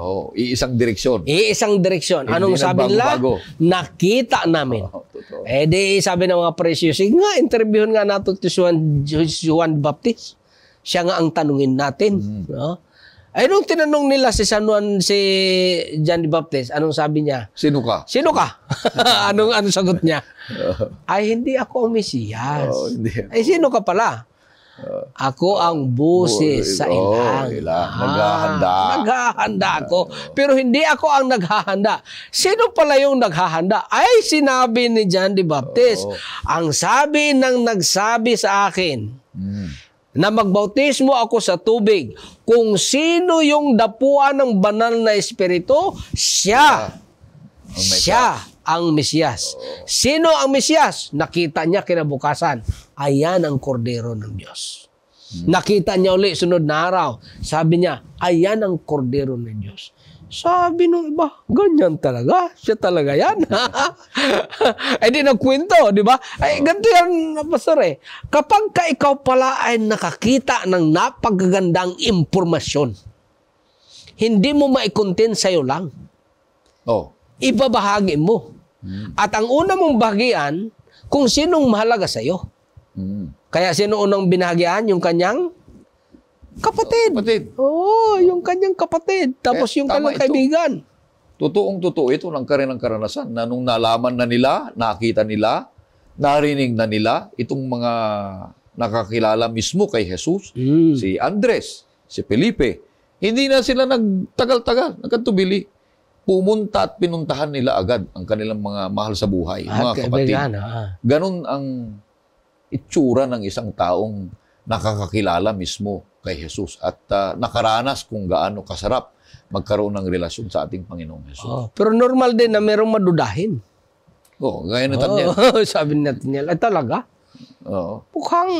Oh, iisang direksyon. Iisang direksyon. Eh, Anong sabi nila? Nakita namin. Oh, eh di sabi ng mga presyo, sige nga, interviewin nga natin si Juan, Juan Baptist. Siya nga ang tanungin natin. Mm. No? Ay, eh, nung tinanong nila si San Juan, si John Baptist, anong sabi niya? Sino ka? Sino ka? anong, anong sagot niya? Ay, hindi ako ang Mesiyas. Oh, hindi Ay, sino ka pala? Ako ang busis sa ilang. Oh, ilang. Ah, naghahanda. naghahanda ako. Pero hindi ako ang naghahanda. Sino pala yung naghahanda? Ay, sinabi ni John the Baptist, oh. ang sabi ng nagsabi sa akin, hmm. na magbautismo ako sa tubig, kung sino yung dapuan ng banal na espiritu, siya. Yeah. Oh siya ang Mesiyas. Sino ang Mesiyas? Nakita niya kinabukasan. Ayan ang kordero ng Diyos. Nakita niya uli sunod na araw. Sabi niya, ayan ang kordero ng Diyos. Sabi nung iba, ganyan talaga. Siya talaga yan. ay di nagkwento, di ba? Ay, ganito yan, Pastor eh. Kapag ka ikaw pala ay nakakita ng napagagandang impormasyon, hindi mo maikontent sa'yo lang. Oh ibabahagi mo. Hmm. At ang una mong bahagian, kung sinong mahalaga sa iyo. Hmm. Kaya sino unang binahagian? Yung kanyang kapatid. Kapatid. Oo, oh, yung kanyang kapatid. Tapos eh, yung kanyang kaibigan. Totoong totoo ito ng karinang karanasan na nung nalaman na nila, nakita nila, narinig na nila itong mga nakakilala mismo kay Jesus, mm. si Andres, si Felipe. Hindi na sila nagtagal-tagal, nagkatubili pumunta at pinuntahan nila agad ang kanilang mga mahal sa buhay, ah, mga kapatid. Ano, Ganun ang itsura ng isang taong nakakakilala mismo kay Jesus at uh, nakaranas kung gaano kasarap magkaroon ng relasyon sa ating Panginoong Jesus. Oh, pero normal din na merong madudahin. Oo, oh, gaya na Tanyel. Oh, sabi ni Tanyel, ay talaga? Oo. Mukhang,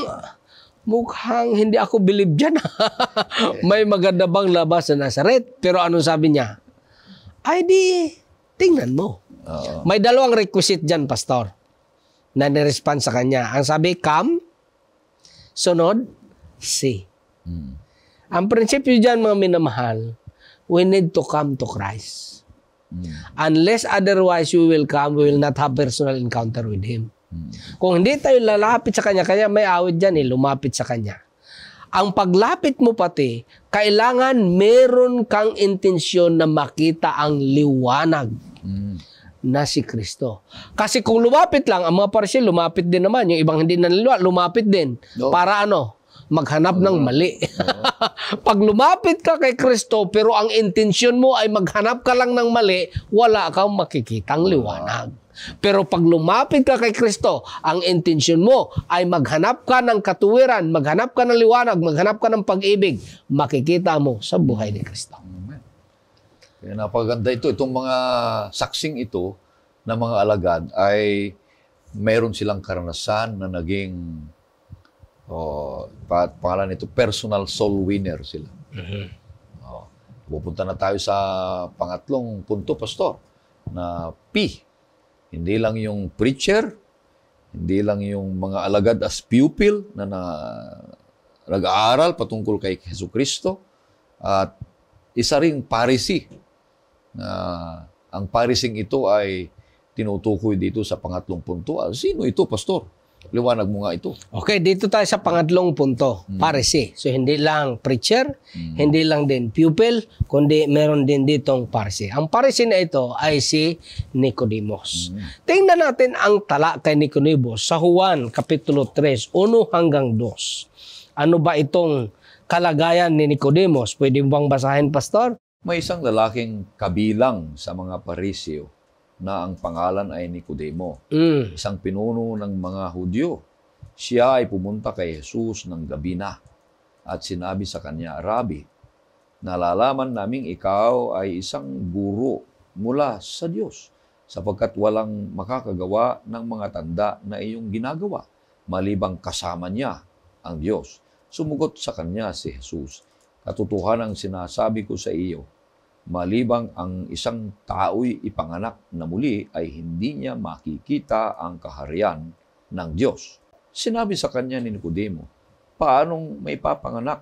mukhang hindi ako believe dyan. Ah. May maganda bang labas sa Nazaret? Pero anong sabi niya? ay di tingnan mo. Uh-huh. May dalawang requisite dyan, Pastor, na niresponse sa kanya. Ang sabi, come, sunod, see. Hmm. Ang prinsipyo dyan, mga minamahal, we need to come to Christ. Hmm. Unless otherwise we will come, we will not have personal encounter with Him. Hmm. Kung hindi tayo lalapit sa Kanya, kaya may awit dyan eh, lumapit sa Kanya ang paglapit mo pati, kailangan meron kang intensyon na makita ang liwanag mm. na si Kristo. Kasi kung lumapit lang, ang mga parisyon, lumapit din naman. Yung ibang hindi nanliwa, lumapit din. Para ano? Maghanap uh, ng mali. Uh. Pag lumapit ka kay Kristo, pero ang intensyon mo ay maghanap ka lang ng mali, wala kang makikitang liwanag. Uh. Pero pag lumapit ka kay Kristo, ang intensyon mo ay maghanap ka ng katuwiran, maghanap ka ng liwanag, maghanap ka ng pag-ibig, makikita mo sa buhay ni Kristo. Kaya napaganda ito. Itong mga saksing ito na mga alagad ay mayroon silang karanasan na naging oh, pangalan nito, personal soul winner sila. Mm-hmm. Oh, pupunta na tayo sa pangatlong punto, Pastor, na P hindi lang yung preacher, hindi lang yung mga alagad as pupil na, na nag-aaral patungkol kay Heso Kristo. At isa ring parisi na ang parising ito ay tinutukoy dito sa pangatlong punto. Sino ito, Pastor? liwanag mo nga ito. Okay, dito tayo sa pangatlong punto, hmm. parisi. So hindi lang preacher, hmm. hindi lang din pupil, kundi meron din ditong parisi. Ang parisi na ito ay si Nicodemus. Hmm. Tingnan natin ang tala kay Nicodemus sa Juan Kapitulo 3, 1 hanggang 2. Ano ba itong kalagayan ni Nicodemus? Pwede mo bang basahin, Pastor? May isang lalaking kabilang sa mga parisyo na ang pangalan ay Nicodemo, mm. isang pinuno ng mga Hudyo. Siya ay pumunta kay Jesus ng gabi na at sinabi sa kanya, Rabi, nalalaman naming ikaw ay isang guro mula sa Diyos sapagkat walang makakagawa ng mga tanda na iyong ginagawa malibang kasama niya ang Diyos. Sumugot sa kanya si Jesus, Katotohanan ang sinasabi ko sa iyo, Malibang ang isang tao'y ipanganak na muli ay hindi niya makikita ang kaharian ng Diyos. Sinabi sa kanya ni Nicodemo, paanong may papanganak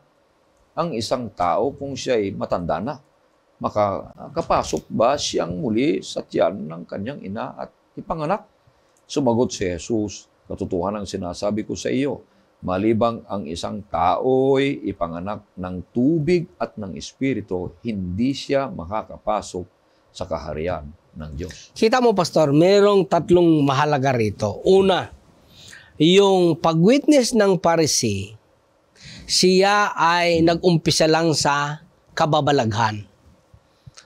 ang isang tao kung siya'y matanda na? Makakapasok ba siyang muli sa tiyan ng kanyang ina at ipanganak? Sumagot si Jesus, katotohanan ang sinasabi ko sa iyo, Malibang ang isang tao'y ipanganak ng tubig at ng Espiritu, hindi siya makakapasok sa kaharian ng Diyos. Kita mo, Pastor, merong tatlong mahalaga rito. Una, yung pag-witness ng Parisi, siya ay nag-umpisa lang sa kababalaghan.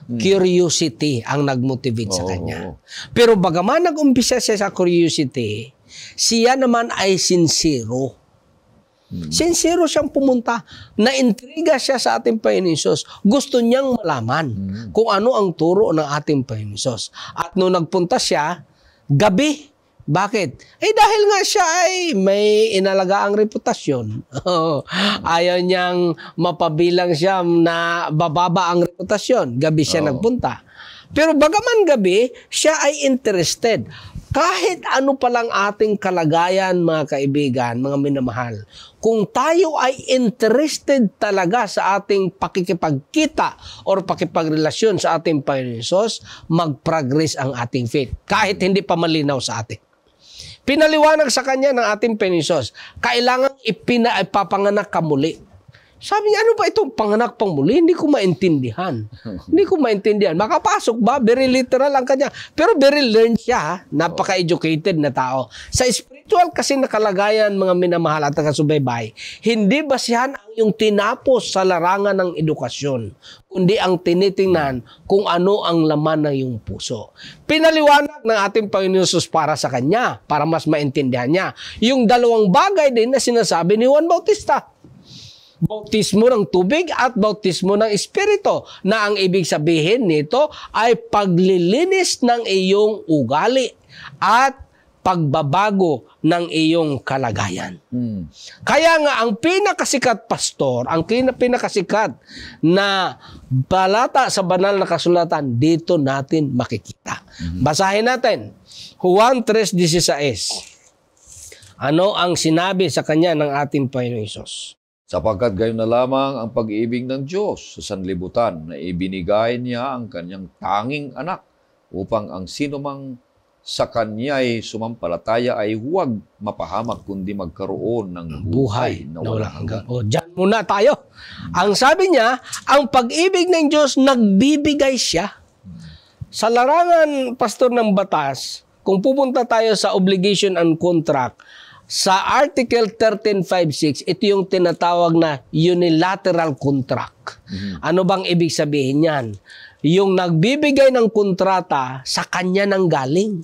Hmm. Curiosity ang nag-motivate sa kanya. Pero bagaman nag-umpisa siya sa curiosity, siya naman ay sincero Hmm. siyang pumunta. Naintriga siya sa ating Panginoon Gusto niyang malaman hmm. kung ano ang turo ng ating Panginoon At nung nagpunta siya, gabi, bakit? Eh dahil nga siya ay may inalaga ang reputasyon. Ayaw niyang mapabilang siya na bababa ang reputasyon. Gabi siya oh. nagpunta. Pero bagaman gabi, siya ay interested kahit ano palang ating kalagayan mga kaibigan, mga minamahal, kung tayo ay interested talaga sa ating pakikipagkita or pakipagrelasyon sa ating Panginoon mag-progress ang ating faith. Kahit hindi pa malinaw sa atin. Pinaliwanag sa kanya ng ating Panginoon kailangan ipinapapanganak ka muli sabi niya, ano ba itong panganak pang muli? Hindi ko maintindihan. Hindi ko maintindihan. Makapasok ba? Very literal ang kanya. Pero very learned siya. Napaka-educated na tao. Sa spiritual kasi nakalagayan mga minamahal at kasubaybay, hindi basihan ang yung tinapos sa larangan ng edukasyon, kundi ang tinitingnan kung ano ang laman ng iyong puso. Pinaliwanag ng ating Panginoon Jesus para sa kanya, para mas maintindihan niya. Yung dalawang bagay din na sinasabi ni Juan Bautista bautismo ng tubig at bautismo ng Espiritu na ang ibig sabihin nito ay paglilinis ng iyong ugali at pagbabago ng iyong kalagayan. Hmm. Kaya nga ang pinakasikat pastor, ang pinakasikat na balata sa banal na kasulatan, dito natin makikita. Hmm. Basahin natin. Juan 3.16 Ano ang sinabi sa kanya ng ating Panginoon Isos? sapagkat gayon na lamang ang pag-ibig ng Diyos sa sanlibutan na ibinigay niya ang kanyang tanging anak upang ang sinumang sa kanya'y sumampalataya ay huwag mapahamak kundi magkaroon ng buhay na walang hanggan. O, dyan muna tayo. Ang sabi niya, ang pag-ibig ng Diyos, nagbibigay siya. Sa larangan, pastor ng batas, kung pupunta tayo sa obligation and contract, sa Article 1356, ito yung tinatawag na unilateral contract. Mm-hmm. Ano bang ibig sabihin yan? Yung nagbibigay ng kontrata sa kanya nang galing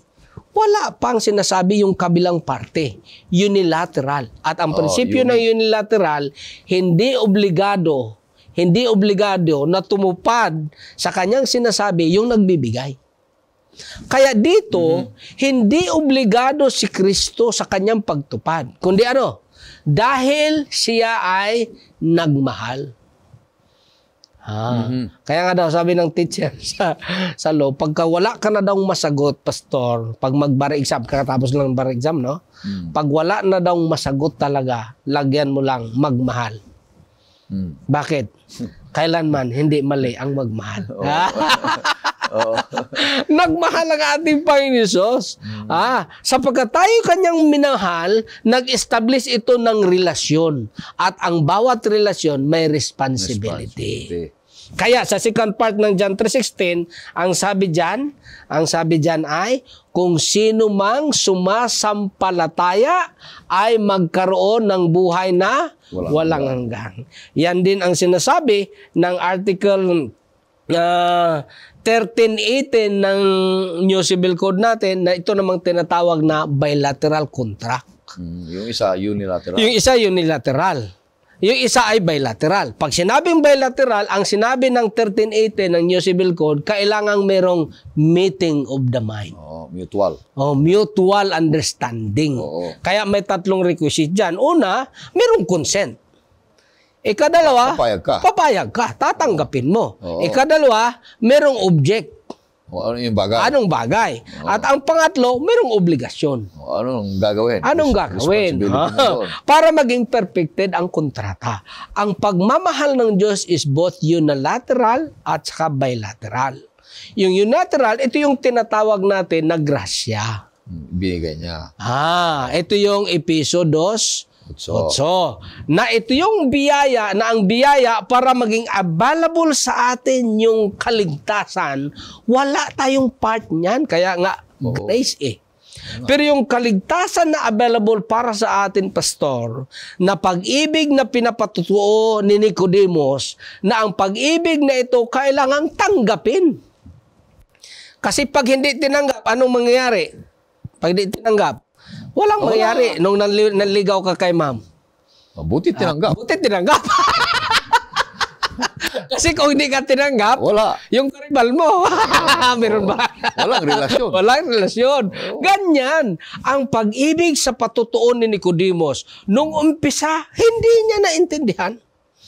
wala pang sinasabi yung kabilang parte. Unilateral. At ang oh, prinsipyo oh, ng unilateral, hindi obligado, hindi obligado na tumupad sa kanyang sinasabi yung nagbibigay. Kaya dito, mm-hmm. hindi obligado si Kristo sa kanyang pagtupad. Kundi ano? Dahil siya ay nagmahal. Ah. Mm-hmm. Kaya nga daw sabi ng teacher sa sa law, pagka wala ka na daw masagot, pastor, pag magbar exam kakatapos lang ng bar exam, no? Mm. Pag wala na daw masagot talaga, lagyan mo lang magmahal. Mm. Bakit? Kailanman hindi mali ang magmahal. Oh. Oo. Nagmahal ang ating Panginoon Mm. Ah, sapagkat tayo kanyang minahal, nag-establish ito ng relasyon. At ang bawat relasyon may responsibility. responsibility. Kaya sa second part ng John 3.16, ang sabi diyan, ang sabi diyan ay, kung sino mang sumasampalataya ay magkaroon ng buhay na walang, walang hanggang. Yan din ang sinasabi ng article uh, 1318 ng new civil code natin na ito namang tinatawag na bilateral contract. Mm, yung isa unilateral. Yung isa unilateral. Yung isa ay bilateral. Pag sinabing bilateral, ang sinabi ng 1318 ng New Civil Code, kailangang merong meeting of the mind. Oh, mutual. Oh, mutual understanding. Oo. Kaya may tatlong requisite dyan. Una, merong consent. Ikadalawa, eh, papayag ka. Papayag ka. Tatanggapin mo. Oo. Ikadalawa, eh, merong object. O, ano yung bagay? Anong bagay? Oo. At ang pangatlo, merong obligasyon. O, anong gagawin? Anong gagawin? Para maging perfected ang kontrata. Ang pagmamahal ng Diyos is both unilateral at saka bilateral. Yung unilateral, ito yung tinatawag natin na grasya. Hmm, binigay niya. Ah, ito yung episode 2, Otso. Otso. Na ito yung biyaya, na ang biyaya para maging available sa atin yung kaligtasan, wala tayong part niyan. Kaya nga, Oo. grace eh. Pero yung kaligtasan na available para sa atin, Pastor, na pag-ibig na pinapatutuo ni Nicodemus, na ang pag-ibig na ito kailangang tanggapin. Kasi pag hindi tinanggap, anong mangyayari? Pag hindi tinanggap, Walang oh, mangyari nung nanli- nanligaw ka kay ma'am. Mabuti tinanggap. Ah, mabuti buti tinanggap. Kasi kung hindi ka tinanggap, wala. Yung karibal mo, meron ba? Walang relasyon. Walang relasyon. Ganyan ang pag-ibig sa patutuon ni Nicodemus. Nung umpisa, hindi niya naintindihan.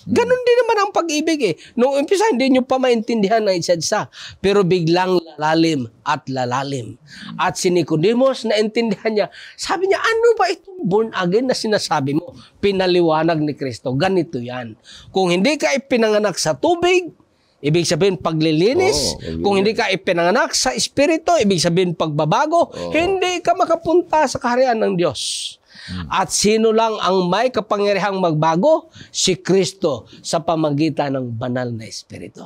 Hmm. Ganon din naman ang pag-ibig eh. Nung umpisa, hindi nyo pa maintindihan ang isa't isa. Pero biglang lalalim at lalalim. At si Nicodemus, naintindihan niya. Sabi niya, ano ba itong born again na sinasabi mo? Pinaliwanag ni Kristo. Ganito yan. Kung hindi ka ipinanganak sa tubig, Ibig sabihin paglilinis. Oh, okay. Kung hindi ka ipinanganak sa Espiritu, ibig sabihin pagbabago, oh. hindi ka makapunta sa kaharian ng Diyos. Hmm. At sino lang ang may kapangyarihang magbago? Si Kristo sa pamagitan ng banal na Espiritu.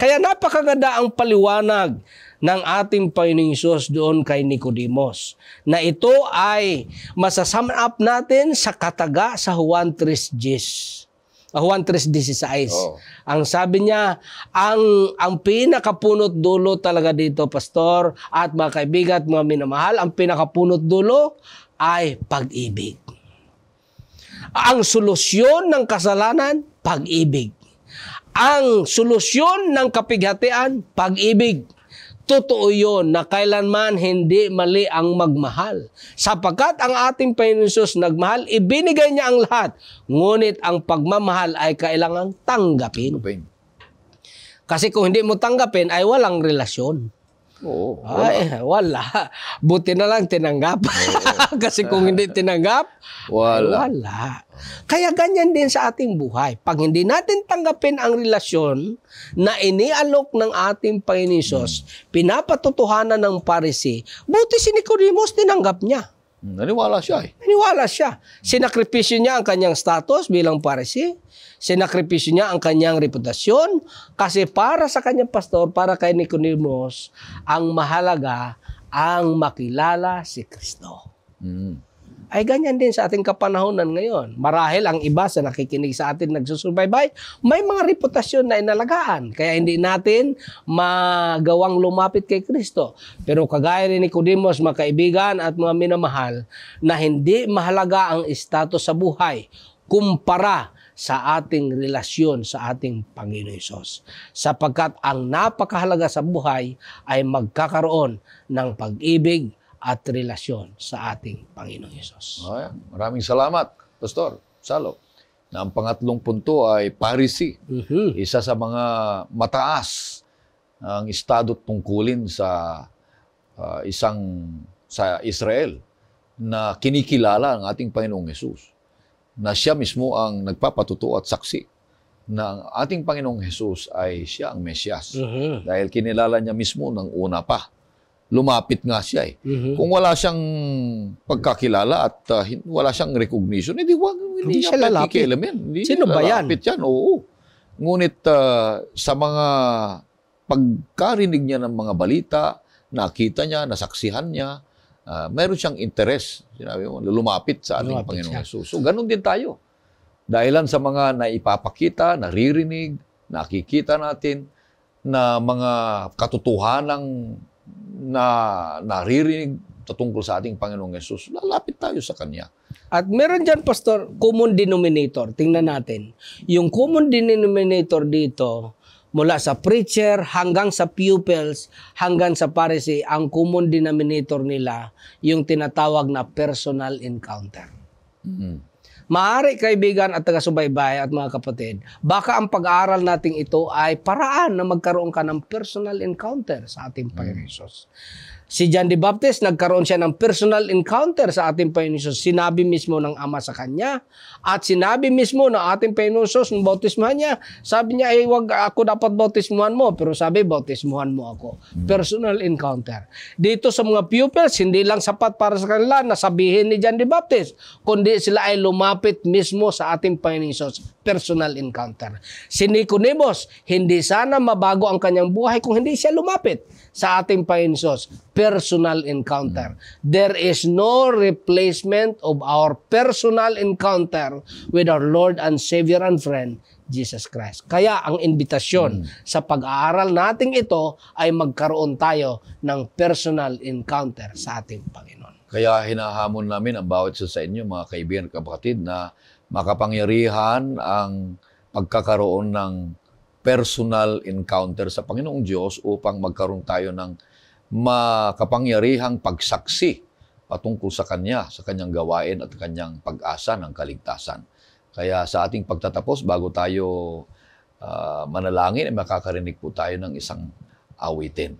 Kaya napakaganda ang paliwanag ng ating Panginoong Isus doon kay Nicodemus na ito ay masasum up natin sa kataga sa Juan 3.10. Ah, Juan 3.16. Oh. Ang sabi niya, ang, ang pinakapunot dulo talaga dito, Pastor, at mga kaibigan at mga minamahal, ang pinakapunot dulo ay pag-ibig. Ang solusyon ng kasalanan, pag-ibig. Ang solusyon ng kapighatian, pag-ibig. Totoo yun na kailanman hindi mali ang magmahal. Sapagkat ang ating Panginoon nagmahal, ibinigay niya ang lahat. Ngunit ang pagmamahal ay kailangang tanggapin. Kasi kung hindi mo tanggapin, ay walang relasyon. Oh, Wala. Ay, wala. Buti na lang tinanggap. Kasi kung hindi tinanggap, wala. wala. Kaya ganyan din sa ating buhay. Pag hindi natin tanggapin ang relasyon na inialok ng ating Panginoon Pinisos, pinapatutuhanan ng Parisi, buti si Nicodemus tinanggap niya. Naniwala siya eh. Naniwala siya. Sinakripisyo niya ang kanyang status bilang parisi. Sinakripisyo niya ang kanyang reputasyon. Kasi para sa kanyang pastor, para kay Nicodemus, ang mahalaga ang makilala si Kristo. Mm ay ganyan din sa ating kapanahonan ngayon. Marahil ang iba sa nakikinig sa atin nagsusubaybay, may mga reputasyon na inalagaan. Kaya hindi natin magawang lumapit kay Kristo. Pero kagaya ni Nicodemus, mga kaibigan at mga minamahal, na hindi mahalaga ang status sa buhay kumpara sa ating relasyon sa ating Panginoon Isos. Sapagkat ang napakahalaga sa buhay ay magkakaroon ng pag-ibig, at relasyon sa ating Panginoong Yesus. Ayan. Maraming salamat, Pastor Salo. Na ang pangatlong punto ay parisi. Mm-hmm. Isa sa mga mataas ang estado tungkulin sa uh, isang sa Israel na kinikilala ang ating Panginoong Yesus. Na siya mismo ang nagpapatuto at saksi na ang ating Panginoong Hesus ay siya ang Mesyas. Uh-huh. Dahil kinilala niya mismo ng una pa lumapit nga siya eh. Mm-hmm. Kung wala siyang pagkakilala at uh, wala siyang recognition, edi eh, wag hindi, hindi siya lalapit. Yan. Hindi Sino ba yan? yan? Oo. Ngunit uh, sa mga pagkarinig niya ng mga balita, nakita niya, nasaksihan niya, uh, meron siyang interes, sinabi mo, lumapit sa ating lumapit Panginoong Yesus. So, ganun din tayo. Dahilan sa mga naipapakita, naririnig, nakikita natin na mga katotohanang na naririnig tungkol sa ating Panginoong Yesus, lalapit tayo sa Kanya. At meron dyan, Pastor, common denominator. Tingnan natin. Yung common denominator dito, mula sa preacher hanggang sa pupils, hanggang sa parisee, ang common denominator nila, yung tinatawag na personal encounter. Mm-hmm. Maari kaibigan at taga-subaybay at mga kapatid, baka ang pag-aaral nating ito ay paraan na magkaroon ka ng personal encounter sa ating hmm. Panginoon. Si John the Baptist, nagkaroon siya ng personal encounter sa ating Panginoon Sinabi mismo ng Ama sa kanya at sinabi mismo ng ating Panginoon ng nung bautismahan niya. Sabi niya, ay wag ako dapat bautismuhan mo. Pero sabi, bautismuhan mo ako. Personal encounter. Dito sa mga pupils, hindi lang sapat para sa kanila na sabihin ni John the Baptist, kundi sila ay lumapit mismo sa ating Panginoon Personal encounter. Si Nicodemus, hindi sana mabago ang kanyang buhay kung hindi siya lumapit sa ating painsos, personal encounter. There is no replacement of our personal encounter with our Lord and Savior and friend, Jesus Christ. Kaya ang invitasyon mm. sa pag-aaral nating ito ay magkaroon tayo ng personal encounter sa ating Panginoon. Kaya hinahamon namin ang bawat isa sa inyo, mga kaibigan at kapatid, na makapangyarihan ang pagkakaroon ng personal encounter sa Panginoong Diyos upang magkaroon tayo ng makapangyarihang pagsaksi patungkol sa Kanya, sa Kanyang gawain at Kanyang pag-asa ng kaligtasan. Kaya sa ating pagtatapos, bago tayo uh, manalangin, makakarinig po tayo ng isang awitin.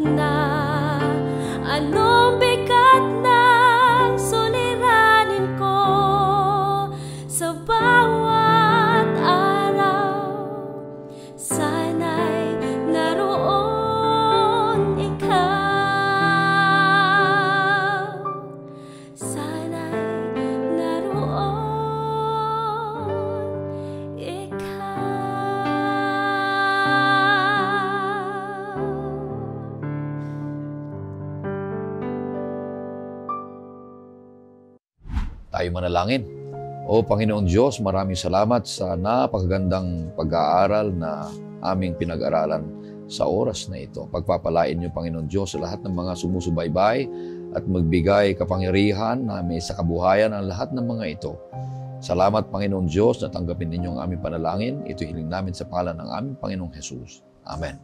나 panalangin. O Panginoong Diyos, maraming salamat sa napakagandang pag-aaral na aming pinag-aralan sa oras na ito. Pagpapalain niyo, Panginoong Diyos, sa lahat ng mga sumusubaybay at magbigay kapangyarihan na may sa kabuhayan ang lahat ng mga ito. Salamat, Panginoong Diyos, na tanggapin ninyo ang aming panalangin. Ito hiling namin sa pangalan ng aming Panginoong Jesus. Amen.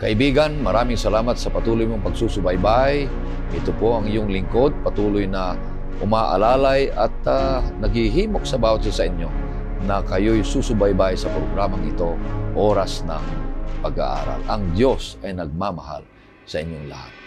Kaibigan, maraming salamat sa patuloy mong pagsusubaybay. Ito po ang iyong lingkod, patuloy na umaalalay at uh, naghihimok sa bawat isa sa inyo na kayo'y susubaybay sa programang ito, Oras ng Pag-aaral. Ang Diyos ay nagmamahal sa inyong lahat.